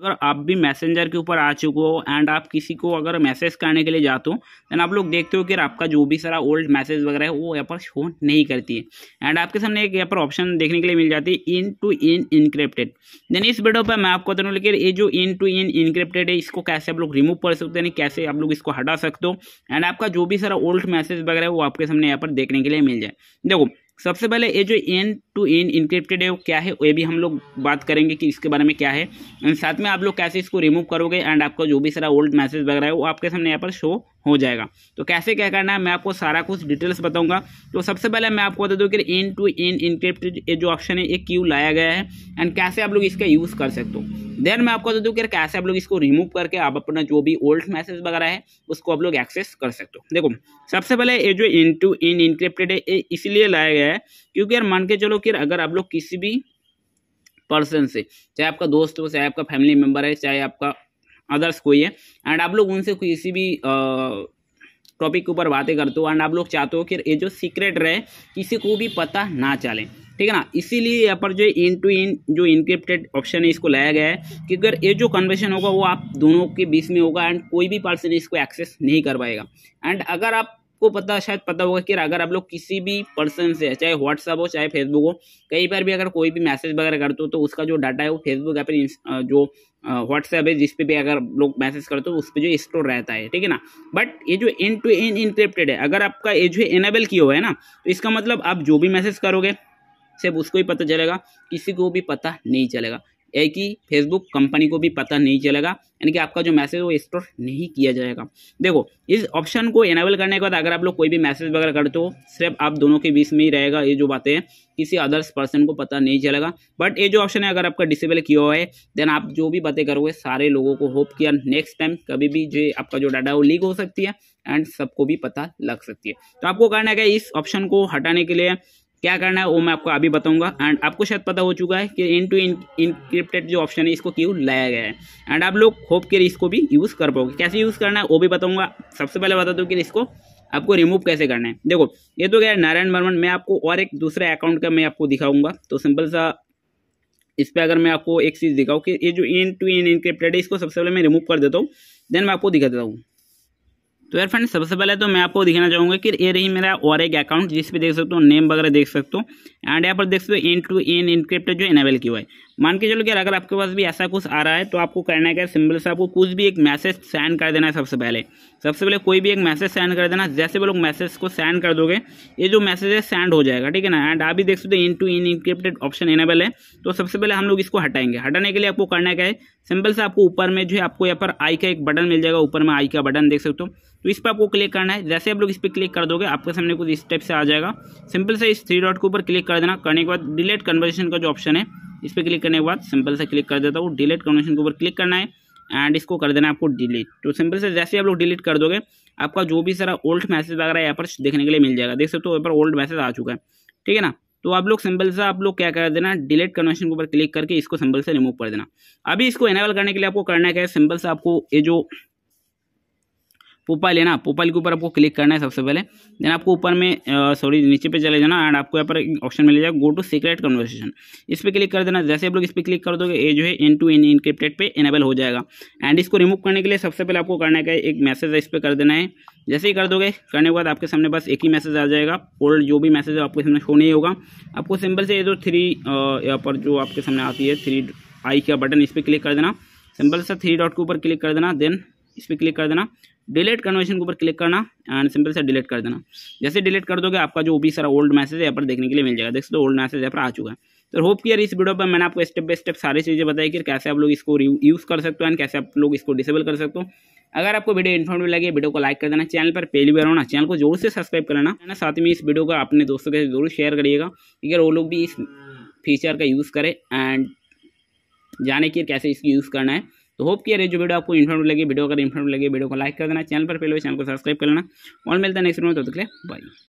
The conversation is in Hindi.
अगर आप भी मैसेंजर के ऊपर आ चुके हो एंड आप किसी को अगर मैसेज करने के लिए जाते हो देन आप लोग देखते हो कि आपका जो भी सारा ओल्ड मैसेज वगैरह है वो यहाँ पर शो नहीं करती है एंड आपके सामने एक यहाँ पर ऑप्शन देखने के लिए मिल जाती है end to end encrypted then इस वीडियो पर मैं आपको बताऊँ लेकिन ये जो इन टू इन इनक्रिप्टेड है इसको कैसे आप लोग रिमूव कर सकते हैं कैसे आप लोग इसको हटा सकते हो एंड आपका जो भी सारा ओल्ड मैसेज वगैरह है वो आपके सामने यहाँ पर देखने के लिए मिल जाए देखो सबसे पहले ये जो एन टू एन इंक्रिप्टेड है वो क्या है ये भी हम लोग बात करेंगे कि इसके बारे में क्या है एंड साथ में आप लोग कैसे इसको रिमूव करोगे एंड आपका जो भी सारा ओल्ड मैसेज वगैरह है वो आपके सामने यहाँ पर शो हो जाएगा तो कैसे क्या करना है मैं आपको सारा कुछ डिटेल्स बताऊंगा तो सबसे पहले मैं आपको बता दूँ कि एन टू एन इंक्रिप्टेड ये जो ऑप्शन है ये क्यों लाया गया है एंड कैसे आप लोग इसका यूज़ कर सकते हो देन मैं आपको बता दूँ कि कैसे आप लोग इसको रिमूव करके आप अपना जो भी ओल्ड मैसेज वगैरह है उसको आप लोग एक्सेस कर सकते हो देखो सबसे पहले ये जो इन टू इन इनक्रिप्टेड है ये इसलिए लाया गया है क्योंकि यार मान के चलो कि अगर आप लोग किसी भी पर्सन से चाहे आपका दोस्त हो चाहे आपका फैमिली मेम्बर है चाहे आपका अदर्स कोई है एंड आप लोग उनसे किसी भी टॉपिक के ऊपर बातें करते हो एंड आप लोग चाहते हो कि ये जो सीक्रेट रहे किसी को भी पता ना चले ठीक है ना इसीलिए यहाँ पर जो इन टू इन जो इनक्रिप्टेड ऑप्शन है इसको लाया गया है कि अगर ये जो कन्वर्सेशन होगा वो आप दोनों के बीच में होगा एंड कोई भी पर्सन इसको एक्सेस नहीं कर पाएगा एंड अगर आप आपको पता शायद पता होगा कि अगर आप लोग किसी भी पर्सन से चाहे व्हाट्सअप हो चाहे फेसबुक हो कहीं पर भी अगर कोई भी मैसेज वगैरह करते हो तो उसका जो डाटा है वो फेसबुक या फिर जो व्हाट्सएप है जिसपे भी अगर लोग मैसेज करते हो उस पर जो स्टोर रहता है ठीक है ना बट ये जो इन टू इन इनक्रिप्टेड है अगर आपका ये जो एनेबल किया हुआ है ना तो इसका मतलब आप जो भी मैसेज करोगे सिर्फ उसको ही पता चलेगा किसी को भी पता नहीं चलेगा एक ही फेसबुक कंपनी को भी पता नहीं चलेगा यानी कि आपका जो मैसेज वो स्टोर नहीं किया जाएगा देखो इस ऑप्शन को एनेबल करने के बाद अगर आप लोग कोई भी मैसेज वगैरह करते हो सिर्फ आप दोनों के बीच में ही रहेगा ये जो बातें हैं किसी अदर्स पर्सन को पता नहीं चलेगा बट ये जो ऑप्शन है अगर आपका डिसेबल किया हुआ है देन आप जो भी बातें करोगे सारे लोगों को होप किया नेक्स्ट टाइम कभी भी जो आपका जो डाटा वो लीक हो सकती है एंड सबको भी पता लग सकती है तो आपको करना क्या इस ऑप्शन को हटाने के लिए क्या करना है वो मैं आपको अभी बताऊंगा एंड आपको शायद पता हो चुका है कि इन टू इन इनक्रिप्टेड जो ऑप्शन है इसको क्यों लाया गया है एंड आप लोग होप के इसको भी यूज़ कर पाओगे कैसे यूज़ करना है वो भी बताऊंगा सबसे पहले बता दूँ कि इसको आपको रिमूव कैसे करना है देखो ये तो क्या नारायण वर्मन मैं आपको और एक दूसरे अकाउंट का मैं आपको दिखाऊंगा तो सिंपल सा इस पर अगर मैं आपको एक चीज़ दिखाऊँ कि ये जो इन टू इन इनक्रिप्टेड है इसको सबसे पहले मैं रिमूव कर देता हूँ देन मैं आपको दिखा देता हूँ तो यार फ्रेंड सबसे पहले तो मैं आपको दिखाना चाहूँगा कि ये रही मेरा और एक अकाउंट जिस पे देख सकते हो नेम वगैरह देख सकते हो एंड यहाँ पर देख सकते हो एन टू इन इनक्रिप्टेड जो इनेबल किया है मान के चलो कि अगर आपके पास भी ऐसा कुछ आ रहा है तो आपको करना है क्या सिंपल से आपको कुछ भी एक मैसेज सेंड कर देना है सबसे पहले सबसे पहले कोई भी एक मैसेज सेंड कर देना जैसे वो लोग मैसेज को सेंड कर दोगे ये जो मैसेज है सेंड हो जाएगा ठीक है ना एंड आप भी देख सकते हो end to end encrypted option enable है तो सबसे पहले हम लोग इसको हटाएंगे हटाने के लिए आपको करना क्या है सिंपल से आपको ऊपर में जो है आपको यहाँ पर आई का एक बटन मिल जाएगा ऊपर में आई का बटन देख सकते हो तो इस पर आपको क्लिक करना है जैसे आप लोग इस पर क्लिक कर दोगे आपके सामने कुछ इस टाइप से आ जाएगा सिंपल से इस थ्री डॉट के ऊपर क्लिक कर देना करने के बाद डिलीट कन्वर्सेशन का जो ऑप्शन है इस पर क्लिक करने के बाद सिंपल से क्लिक कर देता हूँ डिलीट कन्वर्सेशन के ऊपर क्लिक करना है एंड इसको कर देना आपको डिलीट तो सिंपल से जैसे आप लोग डिलीट कर दोगे आपका जो भी सारा ओल्ड मैसेज वगैरह यहाँ पर देखने के लिए मिल जाएगा देख सकते हो यहाँ पर ओल्ड मैसेज आ चुका है ठीक है ना तो आप लोग सिंपल से आप लोग क्या कर देना डिलीट कन्वर्शन के ऊपर क्लिक करके इसको सिंपल से रिमूव कर देना अभी इसको एनेबल करने के लिए आपको करना क्या है सिंपल से आपको ये जो प्रोफाइल है ना प्रोफाइल के ऊपर आपको क्लिक करना है सबसे पहले देन आपको ऊपर में सॉरी नीचे पे चले जाना एंड आपको यहाँ पर ऑप्शन मिल जाएगा गो टू सीक्रेट कन्वर्सेशन इस पर क्लिक कर देना जैसे आप लोग इस पर क्लिक कर दोगे ये जो है एन टू एन इनक्रिप्टेड पे इनेबल हो जाएगा एंड इसको रिमूव करने के लिए सबसे पहले आपको करने का एक मैसेज है इस पर कर देना है जैसे ही कर दोगे करने के बाद आपके सामने बस एक ही मैसेज आ जाएगा ओल्ड जो भी मैसेज है आपके सामने शो नहीं होगा आपको सिंपल से ये जो थ्री यहाँ पर जो आपके सामने आती है थ्री आई का बटन इस पर क्लिक कर देना सिंपल सा थ्री डॉट के ऊपर क्लिक कर देना देन इस पर क्लिक कर देना डिलीट कन्वर्शन के ऊपर क्लिक करना एंड सिंपल से डिलीट कर देना जैसे डिलीट कर दोगे आपका जो भी सारा ओल्ड मैसेज यहाँ पर देखने के लिए मिल जाएगा देख सकते हो ओल्ड मैसेज यहाँ पर आ चुका है तो होप कि यार इस वीडियो पर मैंने आपको स्टेप बाय स्टेप सारी चीज़ें बताई कि कैसे आप लोग इसको यूज़ कर सकते हो एंड कैसे आप लोग इसको डिसेबल कर सकते हो अगर आपको वीडियो इन्फॉर्मेटिव लगे वीडियो को लाइक कर देना चैनल पर पहली बार होना चैनल को जरूर से सब्सक्राइब करना है ना साथ में इस वीडियो को अपने दोस्तों के साथ जरूर शेयर करिएगा क्योंकि वो लोग भी इस फीचर का यूज़ करें एंड जाने कि कैसे इसकी यूज़ करना है तो होप किया रही जो वीडियो आपको इन्फॉर्मेटिव लगे वीडियो अगर इन्फॉर्मेटिव लगे वीडियो को लाइक कर देना चैनल पर पहले चैनल को सब्सक्राइब कर लेना और मिलता है नेक्स्ट वीडियो में देख ले बाई